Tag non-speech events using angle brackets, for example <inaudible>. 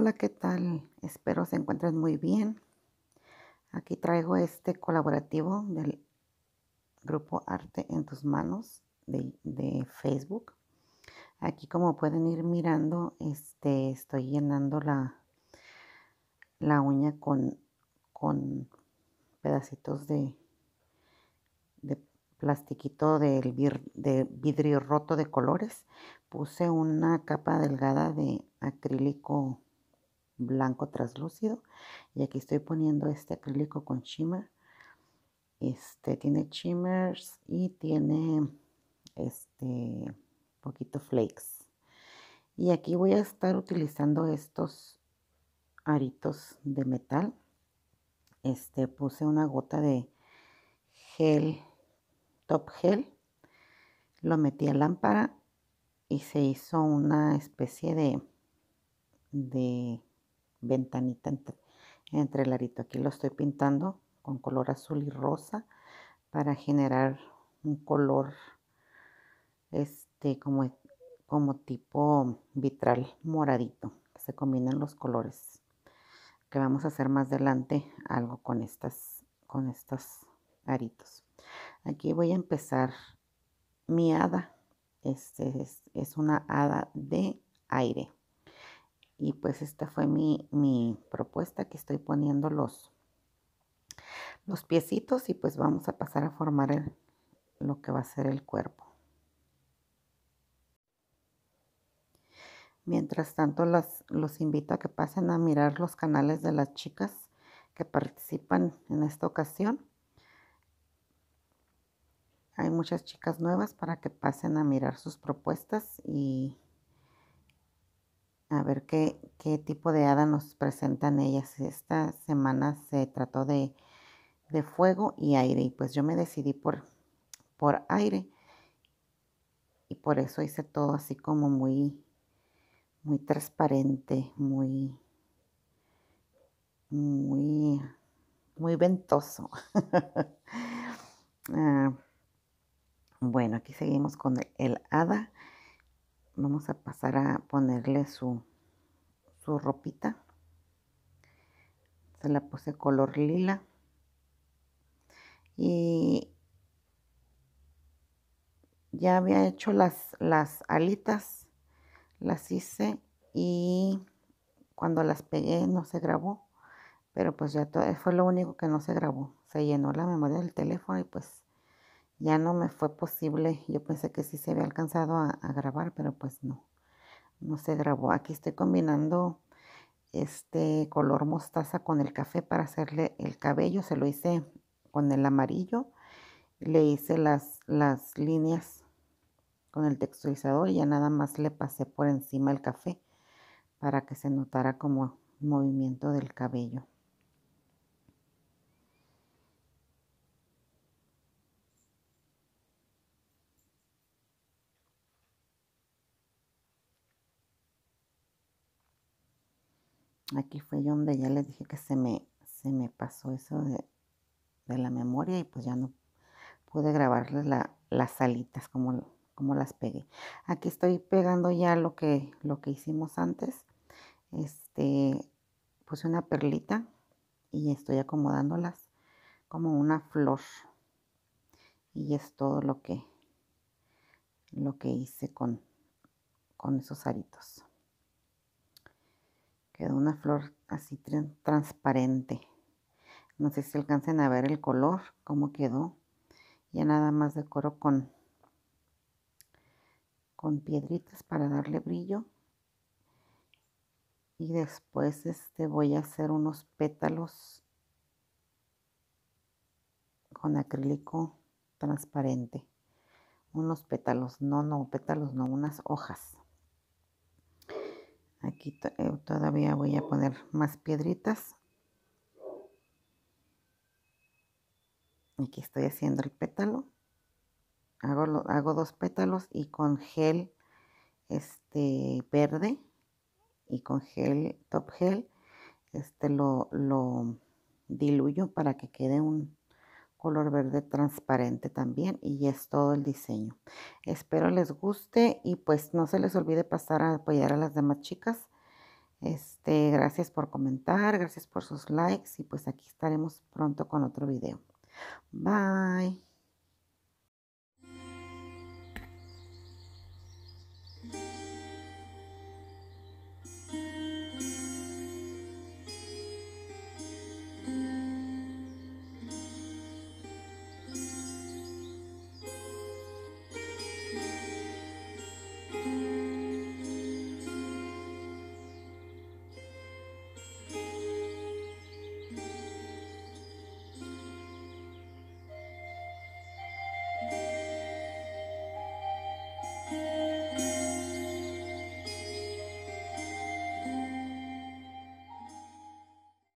Hola, ¿qué tal? Espero se encuentren muy bien. Aquí traigo este colaborativo del grupo Arte en tus manos de, Facebook. Aquí como pueden ir mirando, este, estoy llenando la, la uña con, con pedacitos de, de plastiquito de vidrio roto de colores. Puse una capa delgada de acrílico blanco translúcido y aquí estoy poniendo este acrílico con shimmer este tiene shimmers y tiene este poquito flakes y aquí voy a estar utilizando estos aritos de metal este puse una gota de gel top gel lo metí a lámpara y se hizo una especie de de ventanita entre, el arito. Aquí lo estoy pintando con color azul y rosa para generar un color este como, como tipo vitral moradito se combinan los colores que vamos a hacer más adelante algo con estas con estos aritos aquí voy a empezar mi hada este es una hada de aire y pues esta fue mi, propuesta que estoy poniendo los, los piecitos y pues vamos a pasar a formar lo que va a ser el cuerpo. Mientras tanto, los invito a que pasen a mirar los canales de las chicas que participan en esta ocasión. Hay muchas chicas nuevas para que pasen a mirar sus propuestas y a ver qué, qué tipo de hada nos presentan ellas. Esta semana se trató de, fuego y aire y pues yo me decidí por, por aire y por eso hice todo así como muy, muy transparente, muy, muy, muy ventoso. <laughs> Ah, bueno, aquí seguimos con el hada vamos a pasar a ponerle su, ropita. Se la puse color lila. Y ya había hecho las, las alitas, las hice y cuando las pegué no se grabó, pero pues ya todo, fue lo único que no se grabó. Se llenó la memoria del teléfono y pues ya no me fue posible. Yo pensé que sí se había alcanzado a, grabar, pero pues no, no se grabó. Aquí estoy combinando este color mostaza con el café para hacerle el cabello. Se lo hice con el amarillo. Le hice las, las líneas con el texturizador y ya nada más le pasé por encima el café para que se notara como movimiento del cabello. aquí fue donde ya les dije que se me, se me pasó eso de, la memoria y pues ya no pude grabarles las alitas como, como las pegué. Aquí estoy pegando ya lo que, lo que hicimos antes. Este, puse una perlita y estoy acomodándolas como una flor. Y es todo lo que, lo que hice con, con esos aritos. Quedó una flor así transparente. No sé si alcancen a ver el color, cómo quedó. Ya nada más decoro con, con piedritas para darle brillo. Y después este, voy a hacer unos pétalos con acrílico transparente. Unos pétalos, no, no, pétalos, no, unas hojas aquí eh, todavía voy a poner más piedritas aquí estoy haciendo el pétalo hago, hago dos pétalos y con gel este verde y con gel top gel este lo, lo diluyo para que quede un, color verde transparente también y es todo el diseño espero les guste y pues no se les olvide pasar a apoyar a las demás chicas este gracias por comentar gracias por sus likes y pues aquí estaremos pronto con otro video bye